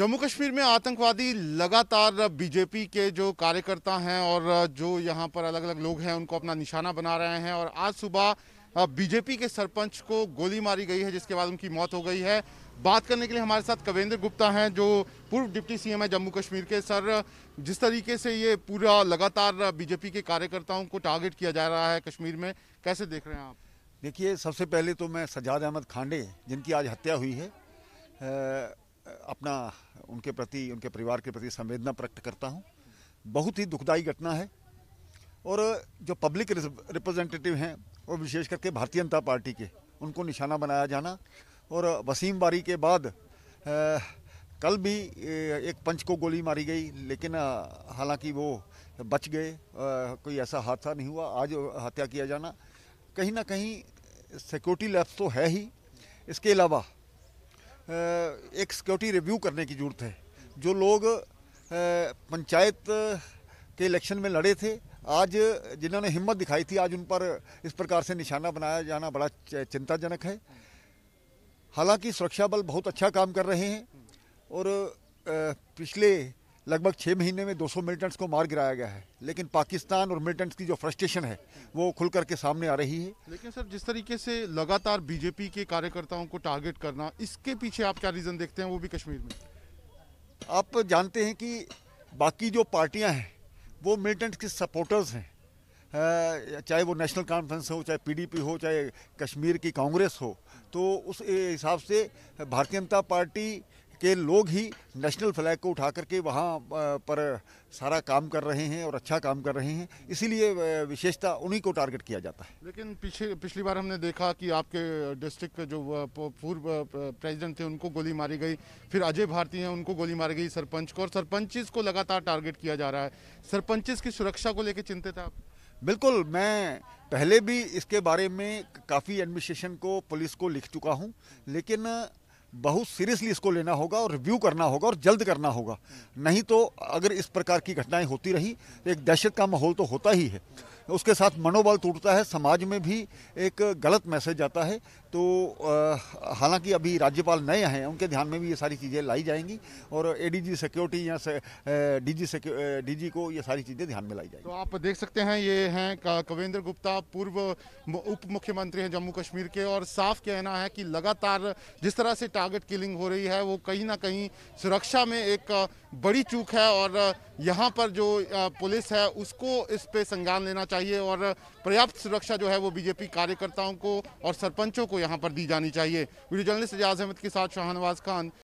जम्मू कश्मीर में आतंकवादी लगातार बीजेपी के जो कार्यकर्ता हैं और जो यहाँ पर अलग अलग लोग हैं उनको अपना निशाना बना रहे हैं और आज सुबह बीजेपी के सरपंच को गोली मारी गई है जिसके बाद उनकी मौत हो गई है बात करने के लिए हमारे साथ कवेंद्र गुप्ता हैं जो पूर्व डिप्टी सीएम है जम्मू कश्मीर के सर जिस तरीके से ये पूरा लगातार बीजेपी के कार्यकर्ताओं को टारगेट किया जा रहा है कश्मीर में कैसे देख रहे हैं आप देखिए सबसे पहले तो मैं सजाद अहमद खांडे जिनकी आज हत्या हुई है अपना उनके प्रति उनके परिवार के प्रति संवेदना प्रकट करता हूँ बहुत ही दुखदायी घटना है और जो पब्लिक रिप्रेजेंटेटिव हैं और विशेष करके भारतीय जनता पार्टी के उनको निशाना बनाया जाना और वसीम बारी के बाद आ, कल भी एक पंच को गोली मारी गई लेकिन हालांकि वो बच गए कोई ऐसा हादसा नहीं हुआ आज हत्या किया जाना कहीं ना कहीं सिक्योरिटी लैब्स तो है ही इसके अलावा एक सिक्योरिटी रिव्यू करने की ज़रूरत है जो लोग पंचायत के इलेक्शन में लड़े थे आज जिन्होंने हिम्मत दिखाई थी आज उन पर इस प्रकार से निशाना बनाया जाना बड़ा चिंताजनक है हालांकि सुरक्षा बल बहुत अच्छा काम कर रहे हैं और पिछले लगभग छः महीने में 200 मिलिटेंट्स को मार गिराया गया है लेकिन पाकिस्तान और मिलिटेंट्स की जो फ्रस्ट्रेशन है वो खुल करके सामने आ रही है लेकिन सर जिस तरीके से लगातार बीजेपी के कार्यकर्ताओं को टारगेट करना इसके पीछे आप क्या रीज़न देखते हैं वो भी कश्मीर में आप जानते हैं कि बाकी जो पार्टियाँ हैं वो मिलिटेंट्स के सपोर्टर्स हैं चाहे वो नेशनल कॉन्फ्रेंस हो चाहे पीडीपी हो चाहे कश्मीर की कांग्रेस हो तो उस हिसाब से भारतीय जनता पार्टी के लोग ही नेशनल फ्लैग को उठा करके वहाँ पर सारा काम कर रहे हैं और अच्छा काम कर रहे हैं इसीलिए विशेषता उन्हीं को टारगेट किया जाता है लेकिन पीछे पिछली बार हमने देखा कि आपके डिस्ट्रिक्ट के जो पूर्व प्रेसिडेंट थे उनको गोली मारी गई फिर अजय भारती हैं उनको गोली मारी गई सरपंच को और सरपंचज को लगातार टारगेट किया जा रहा है सरपंचज़ की सुरक्षा को लेकर चिंतित आप बिल्कुल मैं पहले भी इसके बारे में काफ़ी एडमिनिस्ट्रेशन को पुलिस को लिख चुका हूं लेकिन बहुत सीरियसली इसको लेना होगा और रिव्यू करना होगा और जल्द करना होगा नहीं तो अगर इस प्रकार की घटनाएं होती रही तो एक दहशत का माहौल तो होता ही है उसके साथ मनोबल टूटता है समाज में भी एक गलत मैसेज आता है तो हालांकि अभी राज्यपाल नए हैं उनके ध्यान में भी ये सारी चीज़ें लाई जाएंगी और एडीजी सिक्योरिटी या डीजी डीजी को ये सारी चीज़ें ध्यान में लाई जाएंगी तो आप देख सकते हैं ये हैं कविंद्र गुप्ता पूर्व उप मुख्यमंत्री हैं जम्मू कश्मीर के और साफ कहना है कि लगातार जिस तरह से टारगेट किलिंग हो रही है वो कहीं ना कहीं सुरक्षा में एक बड़ी चूक है और यहाँ पर जो पुलिस है उसको इस पर संज्ञान लेना चाहिए और पर्याप्त सुरक्षा जो है वो बीजेपी कार्यकर्ताओं को और सरपंचों को यहाँ पर दी जानी चाहिए वीडियो जर्नलिस्ट एजाज अहमद के साथ शाहनवाज खान